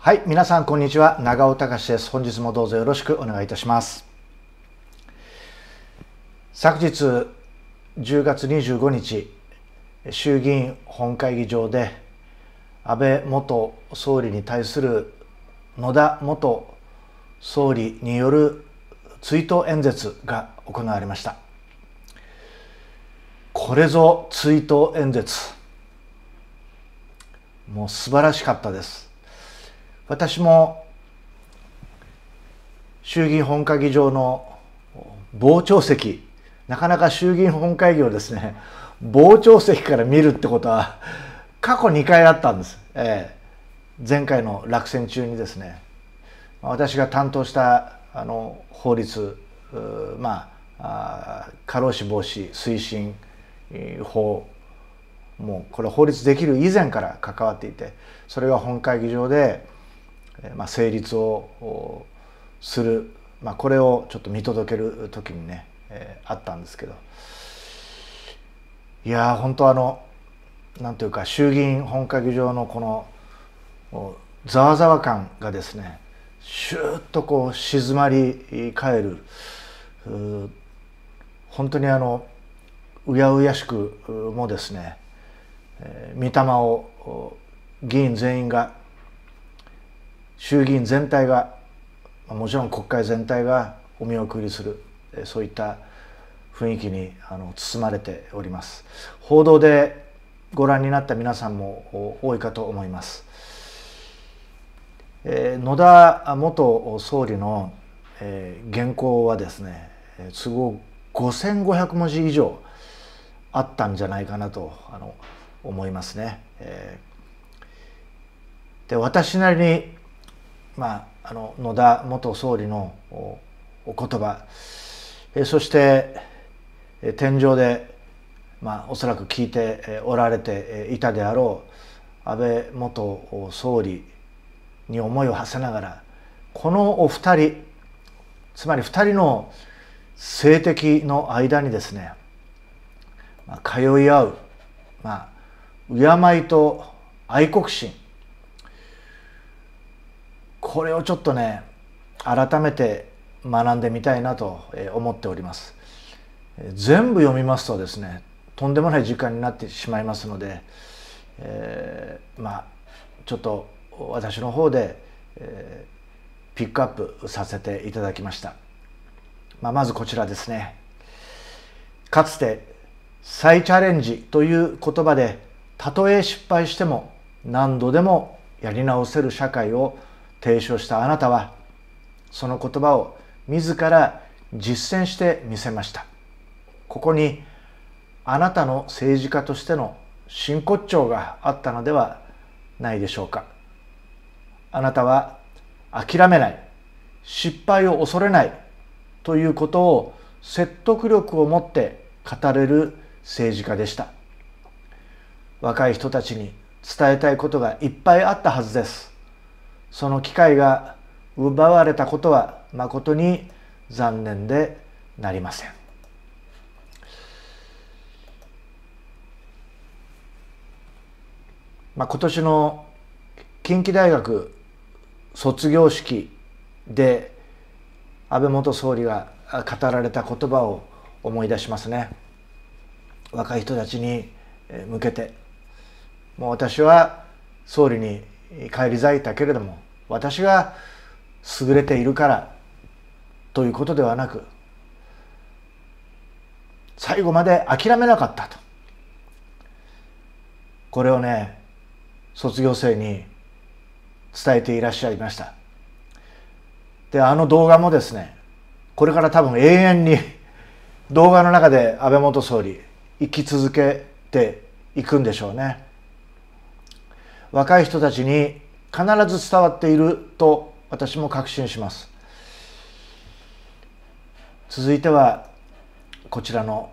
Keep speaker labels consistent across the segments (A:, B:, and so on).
A: はい、皆さんこんにちは。長尾隆です。本日もどうぞよろしくお願いいたします。昨日10月25日、衆議院本会議場で安倍元総理に対する野田元総理による追悼演説が行われました。これぞ追悼演説。もう素晴らしかったです。私も衆議院本会議場の傍聴席なかなか衆議院本会議をですね 傍聴席から見るってことは 過去2回あったんです、えー、前回の落選中にですね私が担当したあの法律まあ過労死防止推進法もうこれ法律できる以前から関わっていてそれが本会議場でまあ、成立をする、まあ、これをちょっと見届ける時にね、えー、あったんですけどいやー本当あのなんいうか衆議院本会議場のこのざわざわ感がですねシューッとこう静まり返る本当にあのうやうやしくもですね、御霊を議員全員が衆議院全体がもちろん国会全体がお見送りするそういった雰囲気にあの包まれております報道でご覧になった皆さんも多いかと思います、えー、野田元総理の、えー、原稿はですね都合5500文字以上あったんじゃないかなとあの思いますね、えー、で私なりにまあ、あの野田元総理のお言葉、えそして天井で、まあ、おそらく聞いておられていたであろう安倍元総理に思いを馳せながらこのお二人つまり二人の性的の間にですね、まあ、通い合う、まあ、敬いと愛国心これをちょっとね改めて学んでみたいなと思っております全部読みますとですねとんでもない時間になってしまいますので、えー、まあちょっと私の方で、えー、ピックアップさせていただきました、まあ、まずこちらですねかつて再チャレンジという言葉でたとえ失敗しても何度でもやり直せる社会を提唱したあなたはその言葉を自ら実践してみせましたここにあなたの政治家としての真骨頂があったのではないでしょうかあなたは諦めない失敗を恐れないということを説得力を持って語れる政治家でした若い人たちに伝えたいことがいっぱいあったはずですその機会が奪われたことは誠に残念でなりません。まあ、今年の近畿大学卒業式で安倍元総理が語られた言葉を思い出しますね若い人たちに向けてもう私は総理に返り咲いたけれども私が優れているからということではなく最後まで諦めなかったとこれをね卒業生に伝えていらっしゃいましたであの動画もですねこれから多分永遠に 動画の中で安倍元総理生き続けていくんでしょうね。若い人たちに必ず伝わっていると私も確信します続いてはこちらの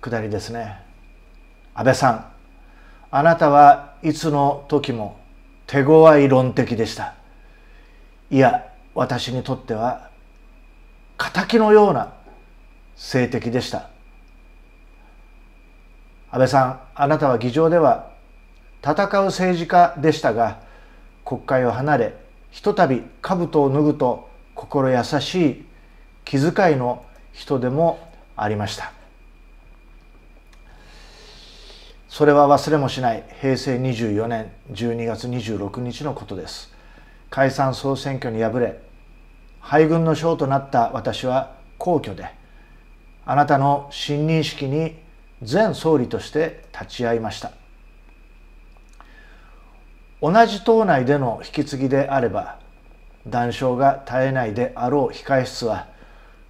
A: 下りですね安倍さんあなたはいつの時も手強い論的でしたいや私にとっては敵のような性的でした安倍さんあなたは議場では戦う政治家でしたが国会を離れひとたび兜を脱ぐと心優しい気遣いの人でもありましたそれは忘れもしない平成24年12月26日のことです解散総選挙に敗れ敗軍の将となった私は皇居であなたの信任式に前総理として立ち会いました同じ党内での引き継ぎであれば談笑が絶えないであろう控え室は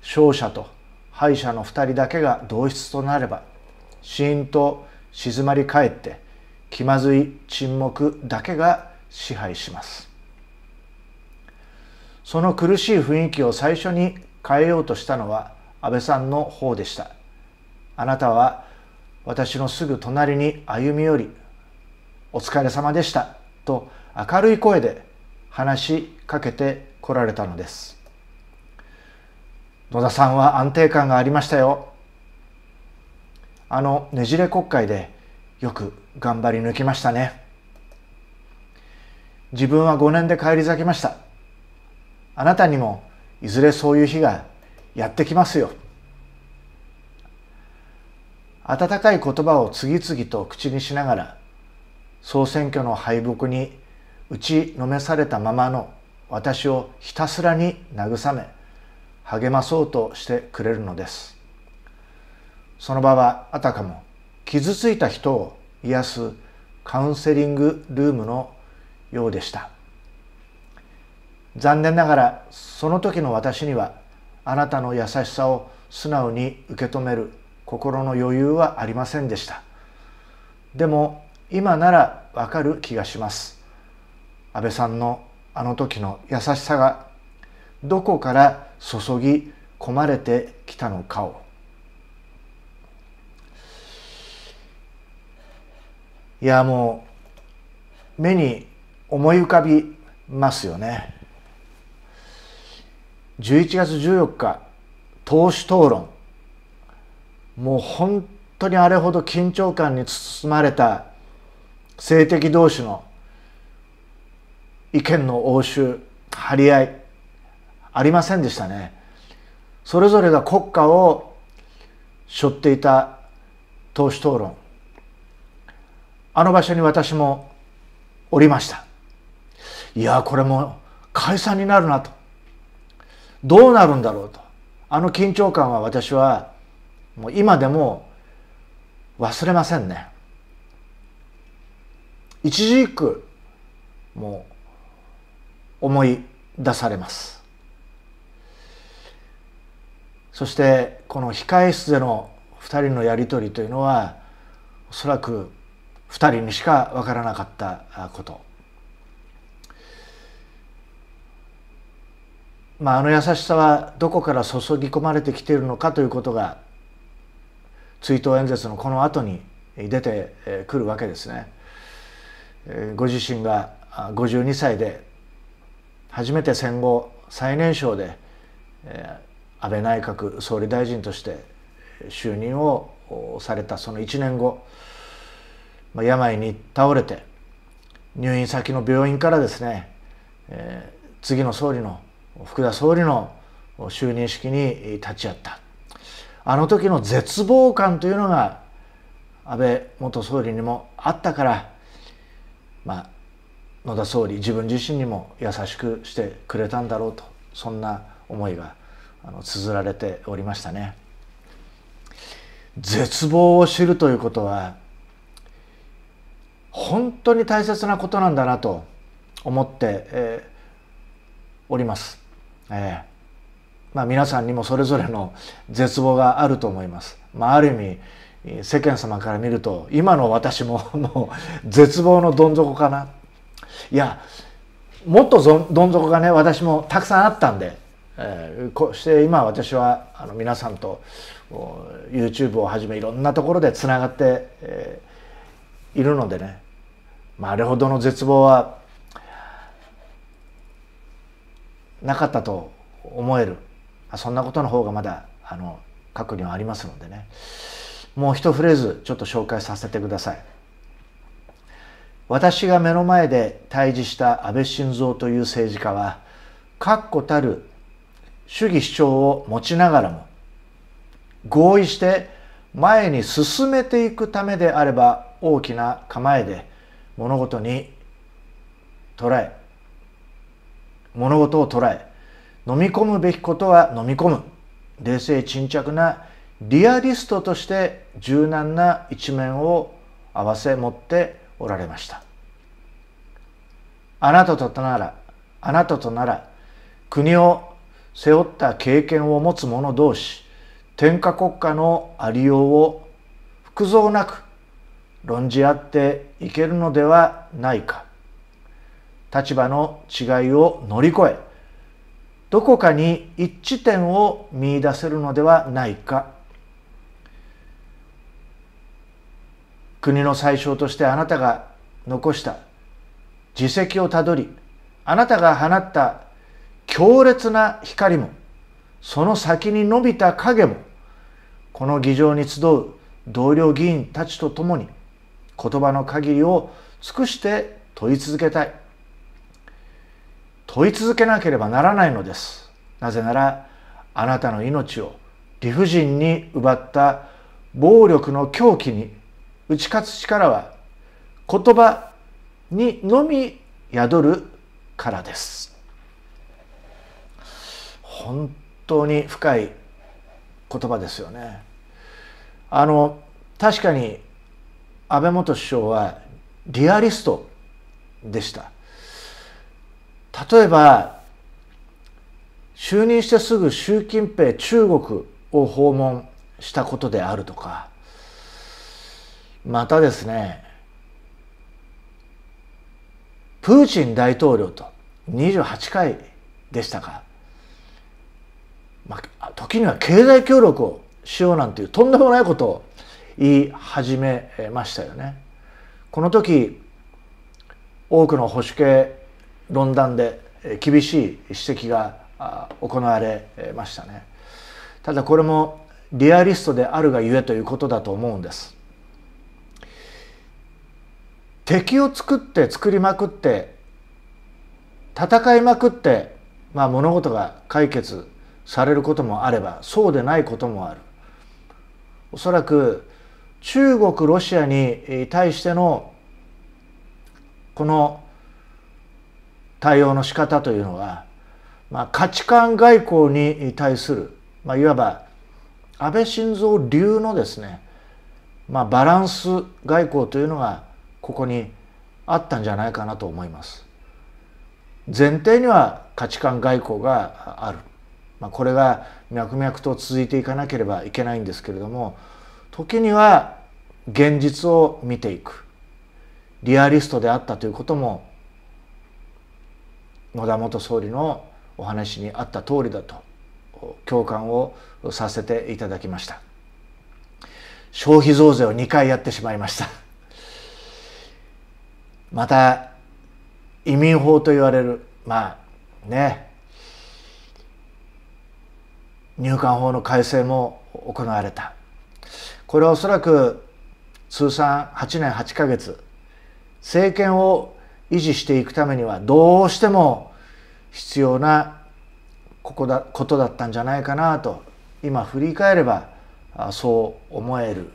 A: 勝者と敗者の2人だけが同室となればシーンと静まり返って気まずい沈黙だけが支配しますその苦しい雰囲気を最初に変えようとしたのは安倍さんの方でしたあなたは私のすぐ隣に歩み寄りお疲れ様でしたと明るい声で話しかけてこられたのです野田さんは安定感がありましたよあのねじれ国会でよく頑張り抜きましたね自分は5年で返り咲きましたあなたにもいずれそういう日がやってきますよ温かい言葉を次々と口にしながら総選挙の敗北に打ちのめされたままの私をひたすらに慰め励まそうとしてくれるのですその場はあたかも傷ついた人を癒すカウンセリングルームのようでした残念ながらその時の私にはあなたの優しさを素直に受け止める心の余裕はありませんでしたでも今ならわかる気がします安倍さんのあの時の優しさがどこから注ぎ込まれてきたのかをいやもう目に思い浮かびますよね11月14日党首討論もう本当にあれほど緊張感に包まれた性的同士の意見の応酬張り合いありませんでしたねそれぞれが国家を背負っていた党首討論あの場所に私もおりましたいやこれも解散になるなとどうなるんだろうとあの緊張感は私はもう今でも忘れませんね。一時一句もう思い出されますそしてこの控え室での2人のやり取りというのはおそらく2人にしか分からなかったことまあ、あの優しさはどこから注ぎ込まれてきているのかということが追悼演説のこの後に出てくるわけですね。ご自身が52歳で初めて戦後最年少で安倍内閣総理大臣として就任をされたその1年後病に倒れて入院先の病院からですね次の総理の福田総理の就任式に立ち会ったあの時の絶望感というのが安倍元総理にもあったからまあ、野田総理自分自身にも優しくしてくれたんだろうとそんな思いがあの綴られておりましたね。絶望を知るということは本当に大切なことなんだなと思って、えー、おります。えーまあ、皆さんにもそれぞれの絶望があると思います。まあ、ある意味世間様から見ると今の私も もう絶望のどん底かないやもっとどん底がね私もたくさんあったんで、えー、こうして今私はあの皆さんと YouTube をはじめいろんなところでつながって、えー、いるのでね、まあ、あれほどの絶望はなかったと思える、まあ、そんなことの方がまだあの過去にはありますのでね。もう一フレーズちょっと紹介させてください私が目の前で対峙した安倍晋三という政治家は確固たる主義主張を持ちながらも合意して前に進めていくためであれば大きな構えで物事に捉え物事を捉え飲み込むべきことは飲み込む冷静沈着なリアリストとして柔軟な一面を併せ持っておられましたあなたとならあなたとなら国を背負った経験を持つ者同士天下国家のありようを複雑なく論じ合っていけるのではないか立場の違いを乗り越えどこかに一致点を見いだせるのではないか国の最小としてあなたが残した自責をたどりあなたが放った強烈な光もその先に伸びた影もこの議場に集う同僚議員たちと共に言葉の限りを尽くして問い続けたい問い続けなければならないのですなぜならあなたの命を理不尽に奪った暴力の狂気に打ち勝つ力は言葉にのみ宿るからです本当に深い言葉ですよねあの確かに安倍元首相はリアリストでした例えば就任してすぐ習近平中国を訪問したことであるとかまたですねプーチン大統領と28回でしたか、まあ、時には経済協力をしようなんていうとんでもないことを言い始めましたよね。この時多くの保守系論壇で厳しい指摘が行われましたね。ただこれもリアリストであるがゆえということだと思うんです。敵を作って作りまくって戦いまくって、まあ、物事が解決されることもあればそうでないこともある。おそらく中国ロシアに対してのこの対応の仕方というのは、まあ、価値観外交に対する、まあ、いわば安倍晋三流のですね、まあ、バランス外交というのがここにあったんじゃないかなと思います。前提には価値観外交がある、まあ、これが脈々と続いていかなければいけないんですけれども時には現実を見ていくリアリストであったということも野田元総理のお話にあった通りだと共感をさせていただきました消費増税を2回やってしまいましたまた移民法と言われるまあね入管法の改正も行われたこれはおそらく通算8年8か月政権を維持していくためにはどうしても必要なここだことだったんじゃないかなと今振り返ればそう思える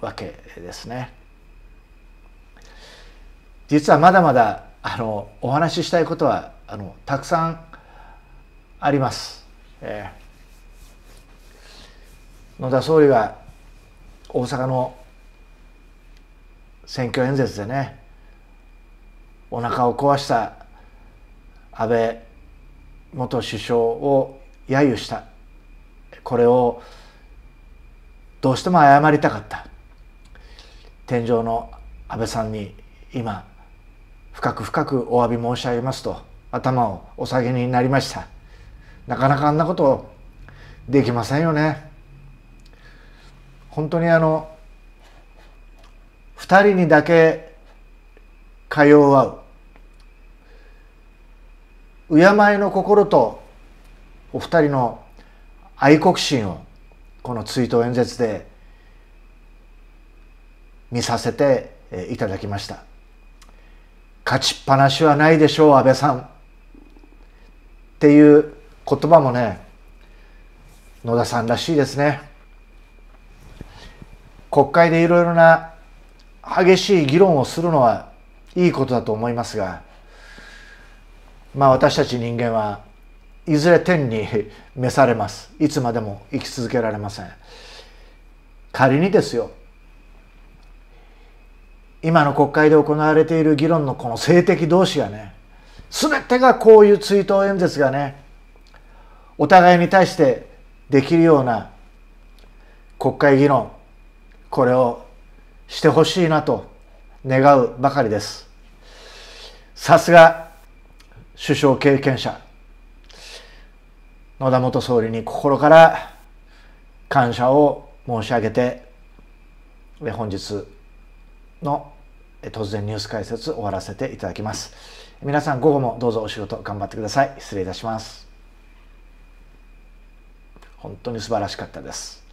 A: わけですね。実はまだまだあのお話ししたいことはあのたくさんあります、えー、野田総理は大阪の選挙演説でねお腹を壊した安倍元首相を揶揄したこれをどうしても謝りたかった天井の安倍さんに今深く深くお詫び申し上げますと頭をお下げになりましたなかなかあんなことできませんよね本当にあの2人にだけ通うう敬いの心とお二人の愛国心をこの追悼演説で見させていただきました。勝ちっぱなしはないでしょう安倍さんっていう言葉もね野田さんらしいですね国会でいろいろな激しい議論をするのはいいことだと思いますがまあ私たち人間はいずれ天に召されますいつまでも生き続けられません仮にですよ今の国会で行われている議論のこの政敵同士がね全てがこういう追悼演説がねお互いに対してできるような国会議論これをしてほしいなと願うばかりですさすが首相経験者野田元総理に心から感謝を申し上げて本日の突然ニュース解説終わらせていただきます皆さん午後もどうぞお仕事頑張ってください失礼いたします本当に素晴らしかったです